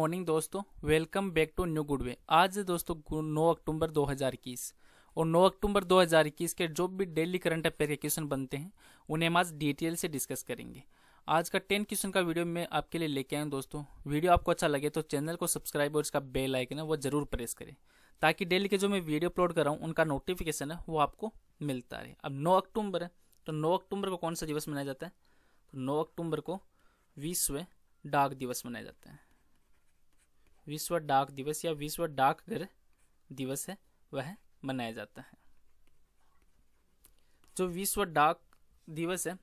morning दोस्तों welcome back to new good way आज दोस्तों 9 अक्टूबर 2021 और 9 अक्टूबर 2021 के जो भी डेली करंट अफेयर के क्वेश्चन बनते हैं उन्हें हम आज डिटेल से डिस्कस करेंगे आज का 10 क्वेश्चन का वीडियो मैं आपके लिए लेके आया हूं दोस्तों वीडियो आपको अच्छा लगे तो चैनल को सब्सक्राइब और इसका बेल आइकन है वो जरूर प्रेस करें ताकि डेली के जो मैं वीडियो अपलोड कर रहा हूँ उनका नोटिफिकेशन है वो आपको मिलता रहे अब नौ अक्टूबर है तो नौ अक्टूबर को कौन सा दिवस मनाया जाता है तो नौ अक्टूबर को विश्व डाक दिवस मनाया जाता है विश्व डाक दिवस या विश्व डाकघर दिवस है वह मनाया जाता है जो विश्व डाक दिवस है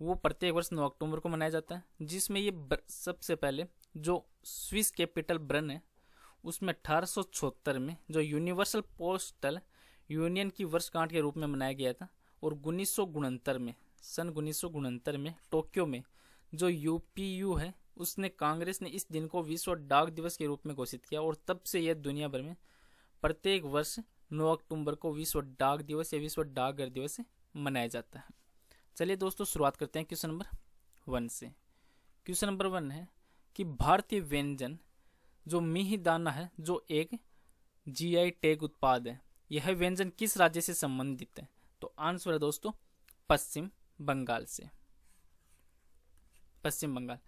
वो प्रत्येक वर्ष नौ अक्टूबर को मनाया जाता है जिसमें ये सबसे पहले जो स्विस कैपिटल ब्रन है उसमें अठारह में जो यूनिवर्सल पोस्टल यूनियन की वर्षगांठ के रूप में मनाया गया था और उन्नीस में सन उन्नीस में टोक्यो में जो यू है उसने कांग्रेस ने इस दिन को विश्व डाक दिवस के रूप में घोषित किया और तब से यह दुनिया भर में प्रत्येक वर्ष 9 अक्टूबर को विश्व डाक दिवस या विश्व डाकघर दिवस मनाया जाता है चलिए दोस्तों शुरुआत करते हैं क्वेश्चन नंबर वन से क्वेश्चन नंबर वन है कि भारतीय व्यंजन जो मिहिदाना है जो एक जीआई टैग उत्पाद है यह व्यंजन किस राज्य से संबंधित है तो आंसर है दोस्तों पश्चिम बंगाल से पश्चिम बंगाल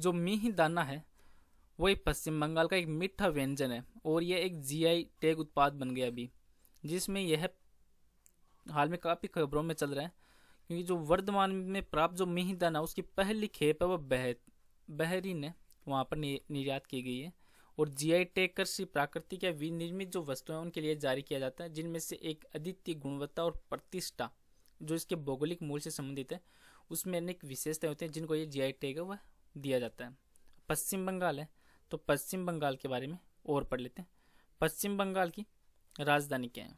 जो दाना है वही पश्चिम बंगाल का एक मीठा व्यंजन है और यह एक जीआई टैग उत्पाद बन गया अभी जिसमें यह हाल में काफ़ी खबरों में चल रहा है क्योंकि जो वर्धमान में प्राप्त जो दाना उसकी पहली खेप है वह बह बहरीन है वहाँ पर निर्यात की गई है और जीआई टैग कर सी प्राकृतिक या विनिर्मित जो वस्तुएं उनके लिए जारी किया जाता है जिनमें से एक अद्वितीय गुणवत्ता और प्रतिष्ठा जो इसके भौगोलिक मूल से संबंधित है उसमें अनेक विशेषताएं होती हैं जिनको ये जीआई टैग है वह दिया जाता है पश्चिम बंगाल है तो पश्चिम बंगाल के बारे में और पढ़ लेते हैं पश्चिम बंगाल की राजधानी क्या है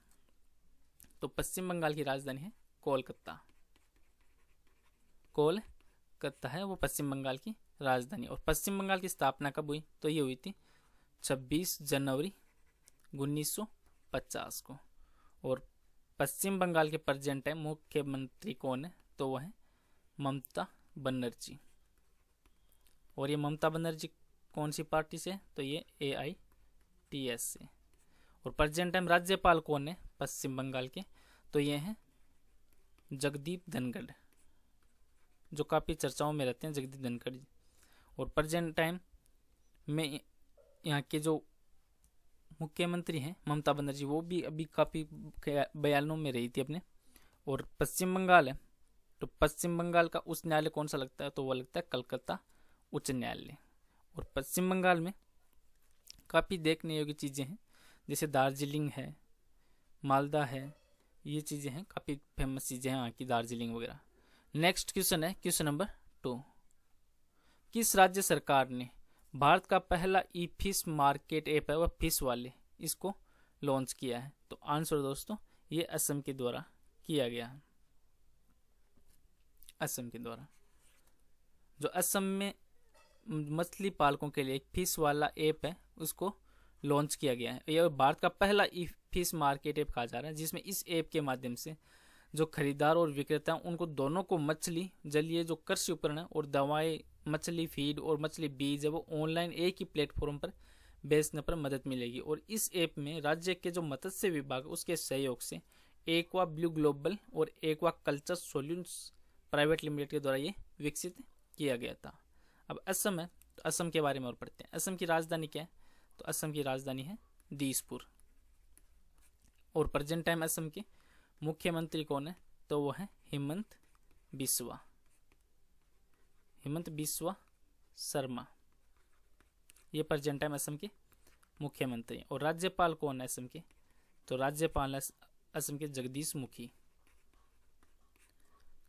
तो पश्चिम बंगाल की राजधानी है कोलकाता कोलकाता है वो पश्चिम बंगाल की राजधानी और पश्चिम बंगाल की स्थापना कब हुई तो ये हुई थी 26 जनवरी 1950 को और पश्चिम बंगाल के प्रेजेंट है मुख्यमंत्री कौन है तो वह है ममता बनर्जी और ये ममता बनर्जी कौन सी पार्टी से तो ये ए आई टी एस से और प्रजेंट टाइम राज्यपाल कौन है पश्चिम बंगाल के तो ये हैं जगदीप धनखड़ जो काफ़ी चर्चाओं में रहते हैं जगदीप धनखड़ और प्रजेंट टाइम में यहाँ के जो मुख्यमंत्री हैं ममता बनर्जी वो भी अभी काफ़ी बयानों में रही थी अपने और पश्चिम बंगाल है तो पश्चिम बंगाल का उच्च न्यायालय कौन सा लगता है तो वो लगता है कलकत्ता उच्च न्यायालय और पश्चिम बंगाल में काफ़ी देखने योग्य चीज़ें हैं जैसे दार्जिलिंग है मालदा है ये चीज़ें हैं काफ़ी फेमस चीज़ें हैं वहाँ की दार्जिलिंग वगैरह नेक्स्ट क्वेश्चन है क्वेश्चन नंबर टू किस राज्य सरकार ने भारत का पहला ई फिश मार्केट ऐप है वह फिश वाले इसको लॉन्च किया है तो आंसर दोस्तों ये असम के द्वारा किया गया है असम के द्वारा जो असम में मछली पालकों के लिए एक फिश वाला ऐप है उसको लॉन्च किया गया है यह भारत का पहला ई फिश मार्केट ऐप कहा जा रहा है जिसमें इस ऐप के माध्यम से जो खरीदार और विक्रेता हैं उनको दोनों को मछली जलीय जो कृषि उपकरण है और दवाएं मछली फीड और मछली बीज है वो ऑनलाइन एक ही प्लेटफॉर्म पर बेचने पर मदद मिलेगी और इस ऐप में राज्य के जो मत्स्य विभाग उसके सहयोग से एक्वा ब्लू ग्लोबल और aquaculture solutions private limited के द्वारा ये विकसित किया गया था अब असम है तो असम के बारे में और पढ़ते हैं असम की राजधानी क्या है तो असम की राजधानी है दीसपुर और प्रेजेंट टाइम असम के मुख्यमंत्री कौन है तो वो है हेमंत बिस्वा हेमंत बिस्वा शर्मा ये प्रेजेंट टाइम असम के मुख्यमंत्री और राज्यपाल कौन है असम के तो राज्यपाल है असम के जगदीश मुखी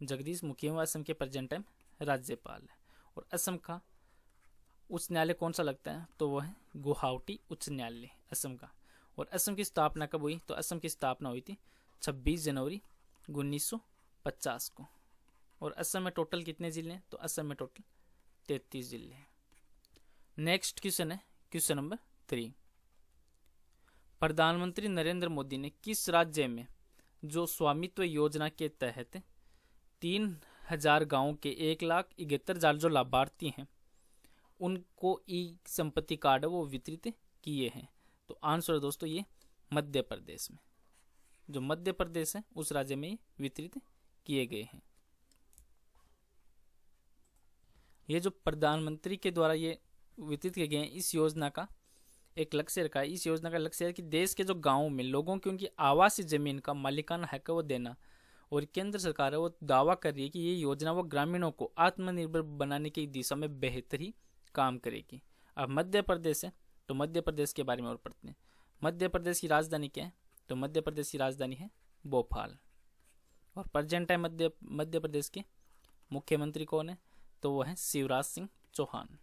जगदीश मुखी हुआ असम के प्रेजेंट टाइम राज्यपाल है और असम का उच्च न्यायालय कौन सा लगता है तो वो है गुवाहाटी उच्च न्यायालय असम का और असम की स्थापना कब हुई तो असम की स्थापना हुई थी 26 जनवरी 1950 को और असम में टोटल कितने जिले हैं तो असम में टोटल 33 जिले हैं नेक्स्ट क्वेश्चन है क्वेश्चन नंबर थ्री प्रधानमंत्री नरेंद्र मोदी ने किस राज्य में जो स्वामित्व योजना के तहत तीन हजार गाँव के एक लाख इकहत्तर हजार जो लाभार्थी हैं उनको ई संपत्ति कार्ड वो वितरित किए हैं तो आंसर दोस्तों ये मध्य प्रदेश में जो मध्य प्रदेश है उस राज्य में वितरित किए गए हैं ये जो प्रधानमंत्री के द्वारा ये वितरित किए गए हैं इस योजना का एक लक्ष्य रखा है इस योजना का लक्ष्य है कि देश के जो गांव में लोगों की उनकी आवासीय जमीन का मालिकाना हक वो देना और केंद्र सरकार है वो दावा कर रही है कि ये योजना वो ग्रामीणों को आत्मनिर्भर बनाने की दिशा में बेहतरी काम करेगी अब मध्य प्रदेश है तो मध्य प्रदेश के बारे में और पढ़ते हैं मध्य प्रदेश की राजधानी क्या है तो मध्य प्रदेश की राजधानी है भोपाल और प्रजेंट है मध्य मध्य प्रदेश के मुख्यमंत्री कौन है तो वो है शिवराज सिंह चौहान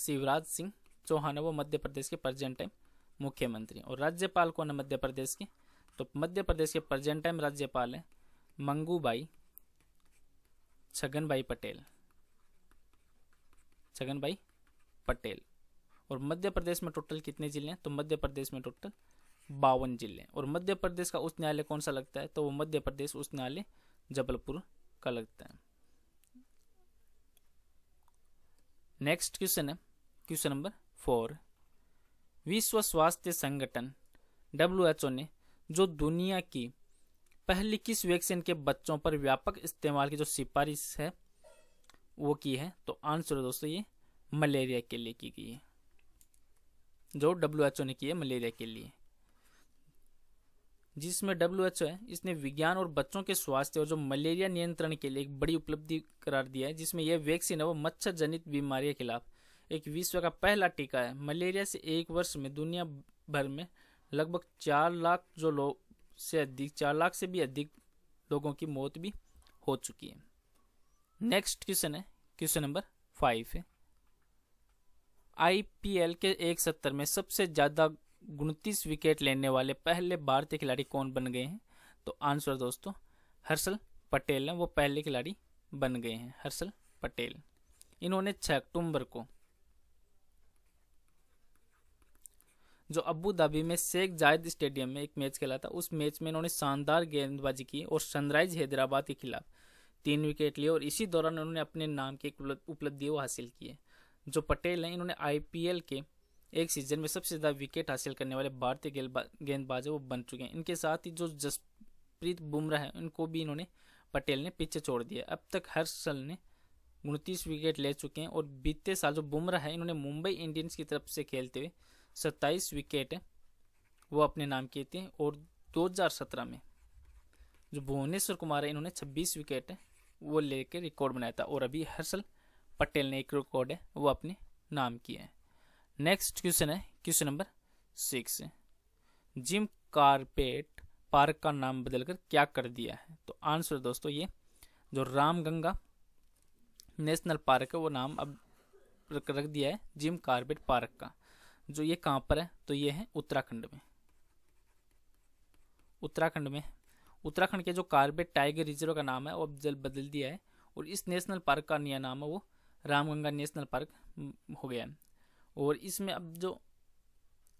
शिवराज सिंह चौहान है वो मध्य प्रदेश के प्रजेंट टाइम मुख्यमंत्री और राज्यपाल कौन है मध्य प्रदेश के तो मध्य प्रदेश के प्रेजेंट टाइम राज्यपाल हैं मंगूबाई भाई पटेल छगन भाई पटेल और मध्य प्रदेश में टोटल कितने जिले हैं तो मध्य प्रदेश में टोटल बावन जिले हैं और मध्य प्रदेश का उच्च न्यायालय कौन सा लगता है तो वो मध्य प्रदेश उच्च न्यायालय जबलपुर का लगता है नेक्स्ट क्वेश्चन है क्वेश्चन नंबर फोर विश्व स्वास्थ्य संगठन डब्ल्यू एच ओ ने जो दुनिया की पहली किस वैक्सीन के बच्चों पर व्यापक इस्तेमाल की जो सिफारिश है वो की है तो आंसर है दोस्तों ये मलेरिया के लिए की गई है जो डब्ल्यू ने की है मलेरिया के लिए जिसमें डब्ल्यू है इसने विज्ञान और बच्चों के स्वास्थ्य और जो मलेरिया नियंत्रण के लिए एक बड़ी उपलब्धि करार दिया है जिसमें यह वैक्सीन है वो मच्छर जनित बीमारी के खिलाफ एक विश्व का पहला टीका है मलेरिया से एक वर्ष में दुनिया भर में लगभग चार लाख जो लोग से अधिक चार लाख से भी अधिक लोगों की मौत भी हो चुकी है नेक्स्ट क्वेश्चन है क्वेश्चन नंबर फाइव है आईपीएल के एक सत्तर में सबसे ज़्यादा उनतीस विकेट लेने वाले पहले भारतीय खिलाड़ी कौन बन गए हैं तो आंसर दोस्तों हर्षल पटेल हैं वो पहले खिलाड़ी बन गए हैं हर्षल पटेल इन्होंने छः अक्टूबर को जो अबू धाबी में शेख जायद स्टेडियम में एक मैच खेला था उस मैच में इन्होंने शानदार गेंदबाजी की और सनराइज हैदराबाद के खिलाफ तीन विकेट लिए और इसी दौरान उन्होंने अपने नाम की एक उपलब्धियों हासिल की है जो पटेल हैं इन्होंने आई के एक सीजन में सबसे ज़्यादा विकेट हासिल करने वाले भारतीय गेंदबाज वो बन चुके हैं इनके साथ ही जो जसप्रीत बुमराह हैं उनको भी इन्होंने पटेल ने पीछे छोड़ दिया अब तक हर साल ने उनतीस विकेट ले चुके हैं और बीते साल जो बुमराह है इन्होंने मुंबई इंडियंस की तरफ से खेलते हुए सत्ताईस विकेट वो अपने नाम किए थे और 2017 में जो भुवनेश्वर कुमार है इन्होंने 26 विकेट वो लेकर रिकॉर्ड बनाया था और अभी हर्षल पटेल ने एक रिकॉर्ड है वो अपने नाम किया है नेक्स्ट क्वेश्चन है question number six Jim Corbett park का नाम बदलकर क्या कर दिया है तो आंसर दोस्तों ये जो रामगंगा नेशनल पार्क है वो नाम अब रख दिया है जिम कारपेट पार्क का जो ये कहां पर है तो ये है उत्तराखंड में उत्तराखंड में उत्तराखंड के जो कार्बेट टाइगर रिजर्व का नाम है वो अब जल बदल दिया है और इस नेशनल पार्क का नया नाम है वो रामगंगा नेशनल पार्क हो गया है और इसमें अब जो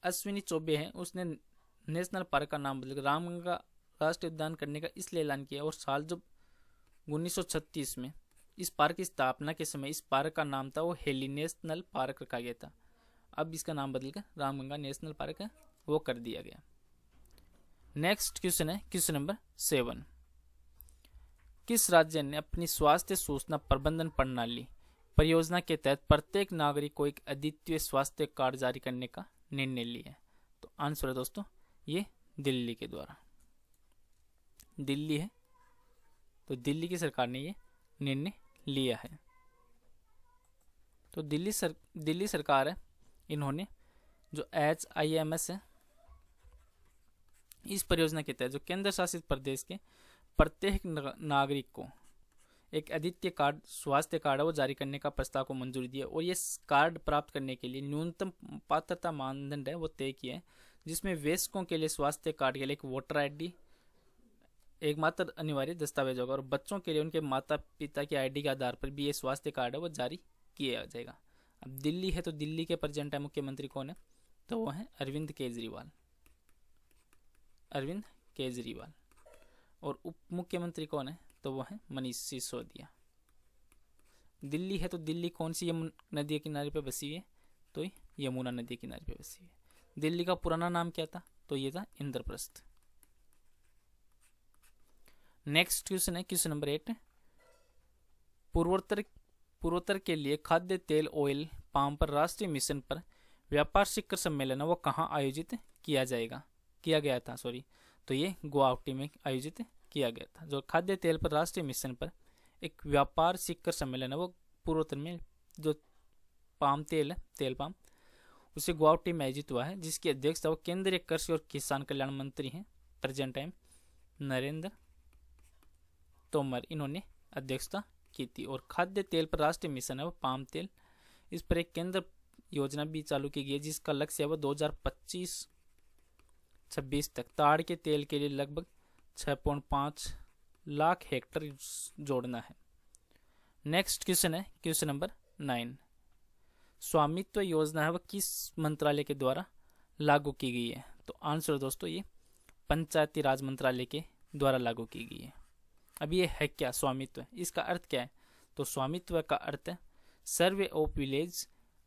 अश्विनी चौबे हैं उसने नेशनल पार्क का नाम बदलकर रामगंगा राष्ट्रीय उद्यान करने का इसलिए ऐलान किया और साल जब 1936 में इस पार्क की स्थापना के समय इस पार्क का नाम था वो हेली नेशनल पार्क रखा गया था अब इसका नाम बदलकर रामगंगा नेशनल पार्क है वो कर दिया गया नेक्स्ट क्वेश्चन है क्वेश्चन नंबर सेवन किस राज्य ने अपनी स्वास्थ्य सूचना प्रबंधन प्रणाली परियोजना के तहत प्रत्येक नागरिक को एक अद्वितीय स्वास्थ्य कार्ड जारी करने का निर्णय लिया तो आंसर है दोस्तों ये दिल्ली के द्वारा दिल्ली है तो दिल्ली की सरकार ने ये निर्णय लिया है तो दिल्ली सर दिल्ली सरकार है इन्होंने जो एच आई एम एस है इस परियोजना के तहत जो केंद्र शासित प्रदेश के प्रत्येक नागरिक को एक आदित्य कार्ड स्वास्थ्य कार्ड है वो जारी करने का प्रस्ताव को मंजूरी दी है और ये कार्ड प्राप्त करने के लिए न्यूनतम पात्रता मानदंड है वो तय किया है जिसमें वयस्कों के लिए स्वास्थ्य कार्ड के लिए एक वोटर आईडी एकमात्र अनिवार्य दस्तावेज होगा और बच्चों के लिए उनके माता पिता की आईडी के आधार पर भी ये स्वास्थ्य कार्ड है वो जारी किया जाएगा अब दिल्ली है तो दिल्ली के प्रजेंट है मुख्यमंत्री कौन है तो वो है अरविंद केजरीवाल अरविंद केजरीवाल और उप मुख्यमंत्री कौन है तो वो है मनीष सिसोदिया दिल्ली है तो दिल्ली कौन सी नदी के किनारे पर बसी हुई है तो यमुना नदी के किनारे पर बसी हुई है दिल्ली का पुराना नाम क्या था तो ये था इंद्रप्रस्थ नेक्स्ट क्वेश्चन है क्वेश्चन नंबर एट पूर्वोत्तर पूर्वोत्तर के लिए खाद्य तेल ऑयल पाम पर राष्ट्रीय मिशन पर व्यापार शिखर सम्मेलन वो कहाँ आयोजित किया जाएगा किया गया था सॉरी तो ये गुवाहाटी में आयोजित किया गया था जो खाद्य तेल पर राष्ट्रीय मिशन पर एक व्यापार शिखर सम्मेलन है वो पूर्वोत्तर में जो पाम तेल है तेल पाम उसे गुवाहाटी में आयोजित हुआ है जिसकी अध्यक्षता वो केंद्रीय कृषि और किसान कल्याण मंत्री हैं प्रेजेंट टाइम नरेंद्र तोमर इन्होंने अध्यक्षता की थी और खाद्य तेल पर राष्ट्रीय मिशन है वो पाम तेल इस पर एक केंद्र योजना भी चालू की गई है जिसका लक्ष्य है वो 2025 26 तक ताड़ के तेल के लिए लगभग 6.5 लाख हेक्टर जोड़ना है नेक्स्ट क्वेश्चन है question number nine Swamitva Yojana है वह किस मंत्रालय के द्वारा लागू की गई है तो आंसर दोस्तों ये पंचायती राज मंत्रालय के द्वारा लागू की गई है अब ये है क्या स्वामित्व इसका अर्थ क्या है तो स्वामित्व का अर्थ survey of village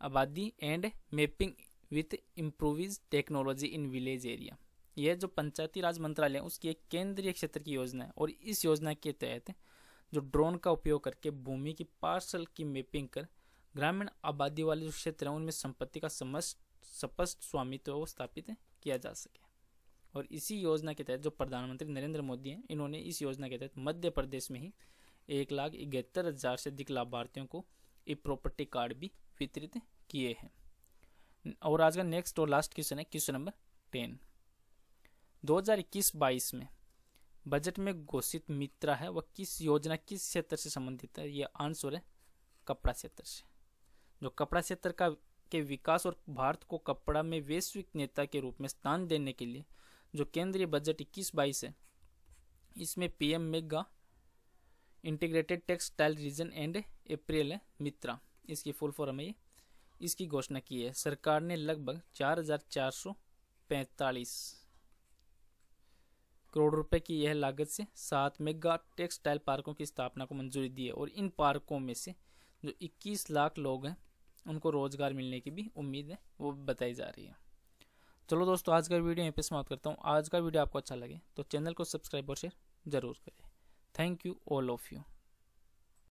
abadi and mapping with improvised technology in village area यह जो पंचायती राज मंत्रालय है उसकी एक केंद्रीय क्षेत्र की योजना है और इस योजना के तहत जो ड्रोन का उपयोग करके भूमि की पार्सल की मैपिंग कर ग्रामीण आबादी वाले जो क्षेत्र हैं उनमें संपत्ति का समस्त स्पष्ट स्वामित्व स्थापित किया जा सके और इसी योजना के तहत जो प्रधानमंत्री नरेंद्र मोदी हैं इन्होंने इस योजना के तहत मध्य प्रदेश में ही एक लाख इकहत्तर हज़ार से अधिक लाभार्थियों को ये प्रॉपर्टी कार्ड भी वितरित किए हैं और आज का नेक्स्ट और लास्ट क्वेश्चन है क्वेश्चन नंबर टेन 2021-22 में बजट में घोषित मित्रा है वह किस योजना किस क्षेत्र से संबंधित है यह आंसर है कपड़ा क्षेत्र से जो कपड़ा क्षेत्र का के विकास और भारत को कपड़ा में वैश्विक नेता के रूप में स्थान देने के लिए जो केंद्रीय बजट इक्कीस बाईस है इसमें PM mega integrated textile region and apparel Mitra इसकी फुल फॉर्म है इसकी घोषणा की है सरकार ने लगभग चार हजार चार सौ पैंतालीस करोड़ रुपए की यह लागत से सात मेगा टेक्सटाइल पार्कों की स्थापना को मंजूरी दी है और इन पार्कों में से जो 21 लाख लोग हैं उनको रोजगार मिलने की भी उम्मीद है वो बताई जा रही है चलो दोस्तों आज का वीडियो यहीं पे समाप्त करता हूँ आज का वीडियो आपको अच्छा लगे तो चैनल को सब्सक्राइब और शेयर जरूर करें thank you all of you